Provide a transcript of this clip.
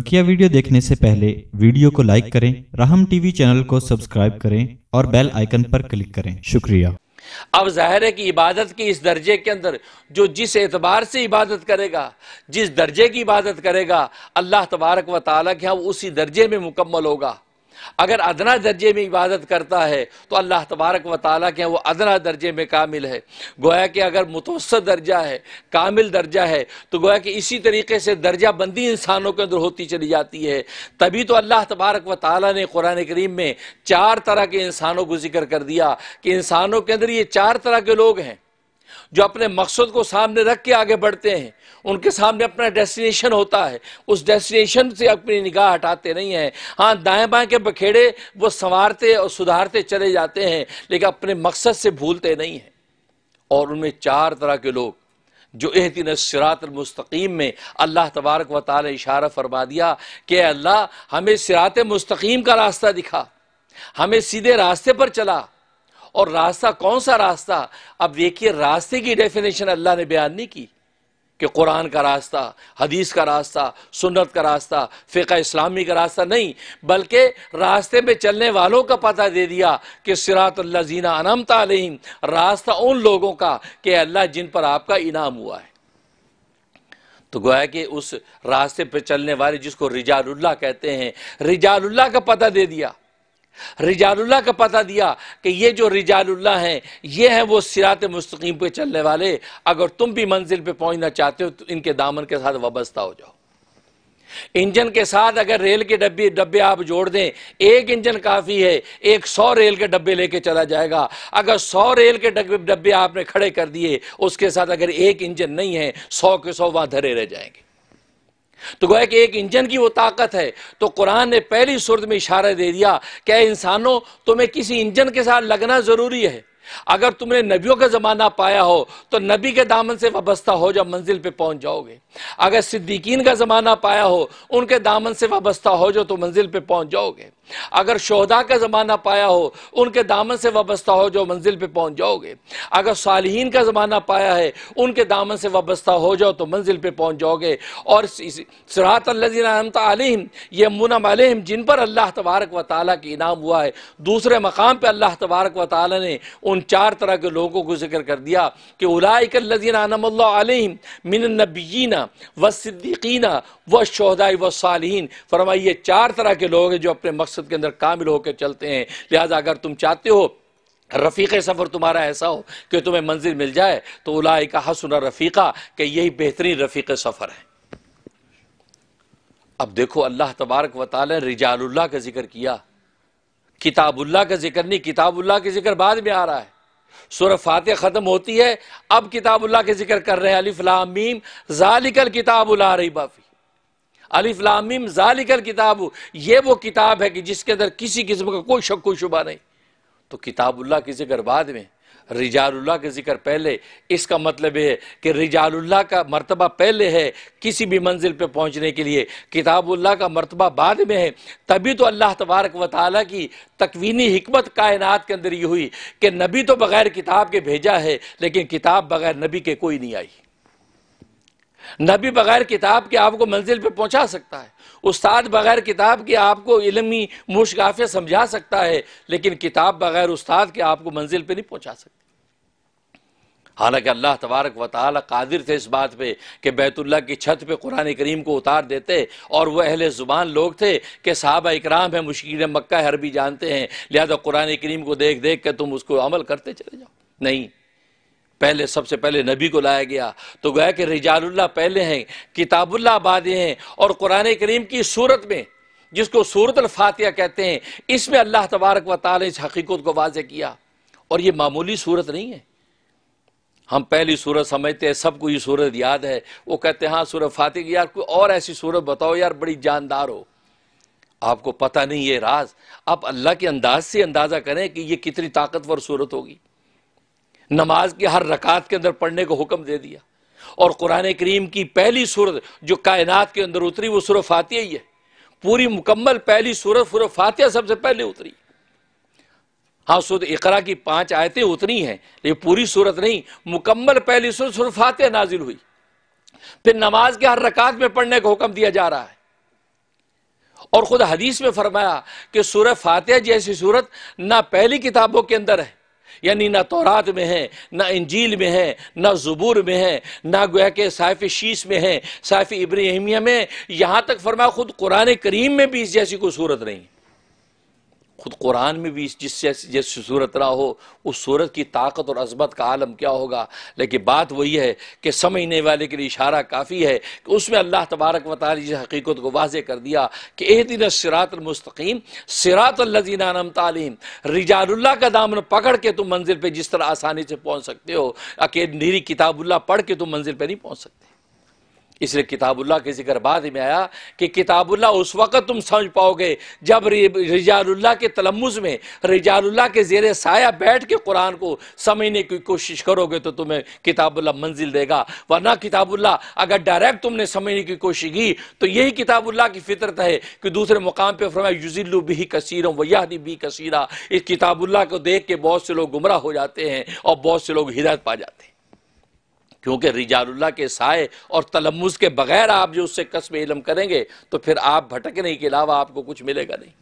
बकिया वीडियो देखने से पहले वीडियो को लाइक करें राहम टीवी चैनल को सब्सक्राइब करें और बेल आइकन पर क्लिक करें शुक्रिया अब जाहिर है कि इबादत की इस दर्जे के अंदर जो जिस एतबार से इबादत करेगा जिस दर्जे की इबादत करेगा अल्लाह तबारक व ताला के यहाँ उसी दर्जे में मुकम्मल होगा अगर अदना दर्जे में इबादत करता है तो अल्लाह तबारक व ताली के वो अदना दर्जे में कामिल है गोया कि अगर मुतवसत दर्जा है कामिल दर्जा है तो गोया कि इसी तरीके से दर्जा बंदी इंसानों के अंदर होती चली जाती है तभी तो अल्लाह तबारक व ताली ने कुरान करीम में चार तरह के इंसानों को जिक्र कर दिया कि इंसानों के अंदर ये चार तरह के लोग हैं जो अपने मकसद को सामने रख के आगे बढ़ते हैं उनके सामने अपना डेस्टिनेशन होता है उस डेस्टिनेशन से अपनी निगाह हटाते नहीं हैं हाँ दाएं बाएं के बखेड़े वो संवारते और सुधारते चले जाते हैं लेकिन अपने मकसद से भूलते नहीं हैं और उनमें चार तरह के लोग जो एहतिन सिरातमस्तकीम में अल्लाह तबारक व ताल इशारा फरमा दिया कि अल्लाह हमें सिरात मस्तकीम का रास्ता दिखा हमें सीधे रास्ते पर चला और रास्ता कौन सा रास्ता अब देखिए रास्ते की डेफिनेशन अल्लाह ने बयान नहीं की कि कुरान का रास्ता हदीस का रास्ता सुन्नत का रास्ता फ़िका इस्लामी का रास्ता नहीं बल्कि रास्ते में चलने वालों का पता दे दिया कि सिरातल्लाजीना अनम तलीम रास्ता उन लोगों का कि अल्लाह जिन पर आपका इनाम हुआ है तो गोया कि उस रास्ते पर चलने वाले जिसको रिजालुल्ला कहते हैं रिजालुल्ला का पता दे दिया रिजालुल्लाह का पता दिया कि ये जो रिजालुल्लाह हैं ये हैं वो सिरात मुस्तकीम पे चलने वाले अगर तुम भी मंजिल पे पहुंचना चाहते हो तो इनके दामन के साथ वाबस्ता हो जाओ इंजन के साथ अगर रेल के डब्बे डब्बे आप जोड़ दें एक इंजन काफ़ी है एक सौ रेल के डब्बे लेके चला जाएगा अगर सौ रेल के डब्बे आपने खड़े कर दिए उसके साथ अगर एक इंजन नहीं है सौ के सौ वहां धरे रह जाएंगे तो गोया कि एक इंजन की वो ताकत है तो कुरान ने पहली सुरत में इशारा दे दिया क्या इंसानों तुम्हें किसी इंजन के साथ लगना ज़रूरी है अगर तुमने नबियों का ज़माना पाया हो तो नबी के दामन से वाबस्ता हो जाओ मंजिल पे पहुंच जाओगे अगर सिद्दीकीन का ज़माना पाया हो उनके दामन से वाबस्ता हो जाओ तो मंजिल पे पहुंच जाओगे अगर शोहदा का ज़माना पाया हो उनके दामन से वाबस्ता हो जाओ मंजिल पे पहुंच जाओगे अगर सालहीन का ज़माना पाया है उनके दामन से वाबस्ता हो जाओ तो मंजिल पे पहुंच जाओगे और सरात अल्लाम मुनम आलिम जिन पर अल्लाह तबारक व ताली की इनाम हुआ है दूसरे मकाम पर अल्लाह तबारक व ताली ने उन चार तरह के लोगों को जिक्र कर दिया कि उलाकलजीन मिन नबीना व सिद्दीकीना व शहदा व सालहीन फरमाइए चार तरह के लोग हैं जो अपने मकसद मकसद के अंदर कामिल होकर चलते हैं लिहाजा अगर तुम चाहते हो रफ़ीक सफ़र तुम्हारा ऐसा हो कि तुम्हें मंजिल मिल जाए तो उलाई का हसन रफ़ीक़ा कि यही बेहतरीन रफ़ीक सफ़र है अब देखो अल्लाह तबारक वाल रिजाल्ला का जिक्र किया किताबुल्ला का जिक्र नहीं किताबुल्ला के जिक्र बाद में आ रहा है सुर फातह ख़त्म होती है अब किताबुल्ला के जिक्र कर रहे हैं फ़लामीम जालिकल किताबुल्ला रही बाफ़ी अलिफ्लामिम जालिकल किताब ये वो किताब है कि जिसके अंदर किसी किस्म का कोई शक कोई शुबा नहीं तो किताबुल्लाह की जिक्र बाद में रिजालुल्लाह के जिक्र पहले इसका मतलब है कि रिजालुल्लाह का मर्तबा पहले है किसी भी मंजिल पर पहुंचने के लिए किताबुल्ला का मर्तबा बाद में है तभी तो अल्लाह तबारक व ताली की तकवीनी हमत कायनात के अंदर ये हुई कि नबी तो बग़ैर किताब के भेजा है लेकिन किताब बग़ैर नबी के कोई नहीं आई नबी बगैर किताब के आपको मंजिल पर पहुंचा सकता है उस्ताद बगैर किताब के आपको इलमी मुशगाफे समझा सकता है लेकिन किताब बगैर उस्ताद के आपको मंजिल पर नहीं पहुंचा सकता हालांकि अल्लाह तबारक व कादिर थे इस बात पे कि बैतुल्ला की छत पे कुरान करीम को उतार देते और वह अहले ज़ुबान लोग थे कि साहब इकराम है मुश्किल मक्का हर भी जानते हैं लिहाजा कुरान करीम को देख देख कर तुम उसको अमल करते चले जाओ नहीं पहले सबसे पहले नबी को लाया गया तो गया कि रिजाल्ला पहले हैं किताबुल्ला बाद हैं और कुरान करीम की सूरत में जिसको सूरत अलफातिया कहते हैं इसमें अल्लाह तबारक व ताल इस हकीकत को वाज किया और ये मामूली सूरत नहीं है हम पहली सूरत समझते हैं सबको ये सूरत याद है वो कहते हैं हाँ सूरत फातिह यार कोई और ऐसी सूरत बताओ यार बड़ी जानदार हो आपको पता नहीं ये राज आप अल्लाह के अंदाज से अंदाज़ा करें कि ये कितनी ताकतवर सूरत होगी नमाज की हर रकात के अंदर पढ़ने का हुक्म दे दिया और कुरान करीम की पहली सूरत जो कायनात के अंदर उतरी वो सूर फातिया ही है पूरी मुकम्मल पहली सूरत सूर फातिया सबसे पहले उतरी हाँ सूरत इकरा की पांच आयतें उतरी हैं लेकिन पूरी सूरत नहीं मुकम्मल पहली सूरत सूर फातिया नाजिल हुई फिर नमाज के हर रकात में पढ़ने का हुक्म दिया जा रहा है और ख़ुद हदीस में फरमाया कि सूरह फातिहा जैसी सूरत ना पहली किताबों के अंदर है यानी ना तोरात में है ना इंजील में है ना ज़बूर में है ना गोह के साइफ शीस में है साइफ इब्रहिमिया में यहाँ तक फरमा खुद कुरान करीम में भी इस जैसी कोई सूरत नहीं है खुद कुरान में भी जिस जैसी सूरत रहा हो उस सूरत की ताकत और अजमत का आलम क्या होगा लेकिन बात वही है कि समझने वाले के लिए इशारा काफ़ी है कि उसमें अल्लाह तबारक वाली जिस हकीकत को वाज कर दिया कि ए दिन सिरातमस्तकीम सिरातलजीनाम तालीम रिजाल्ला का दामन पकड़ के तुम मंजिल पर जिस तरह आसानी से पहुँच सकते हो अकेडनीरी किताबुल्ला पढ़ के तुम मंजिल पर नहीं पहुँच सकते इसलिए किताबुल्ला के जिक्र बाद में आया कि किताबुल्ला उस वक़्त तुम समझ पाओगे जब रिजालुल्ला के तलमुज़ में रिजालुल्ला के जेर साया बैठ के कुरान को समझने की कोशिश करोगे तो तुम्हें किताबुल्ला मंजिल देगा वरना किताबुल्ला अगर डायरेक्ट तुमने समझने की कोशिश की तो यही किताबुल्ला की फितरत है कि दूसरे मुकाम पर फरमाया युजिल्लु भी कसीर वयानी भी कसीरा इस किताबुल्ला को देख के बहुत से लोग गुमराह हो जाते हैं और बहुत से लोग हिदायत पा जाते हैं क्योंकि रिजाल्ला के साय और तलमुज के बगैर आप जो उससे कस्ब इलम करेंगे तो फिर आप भटकने के अलावा आपको कुछ मिलेगा नहीं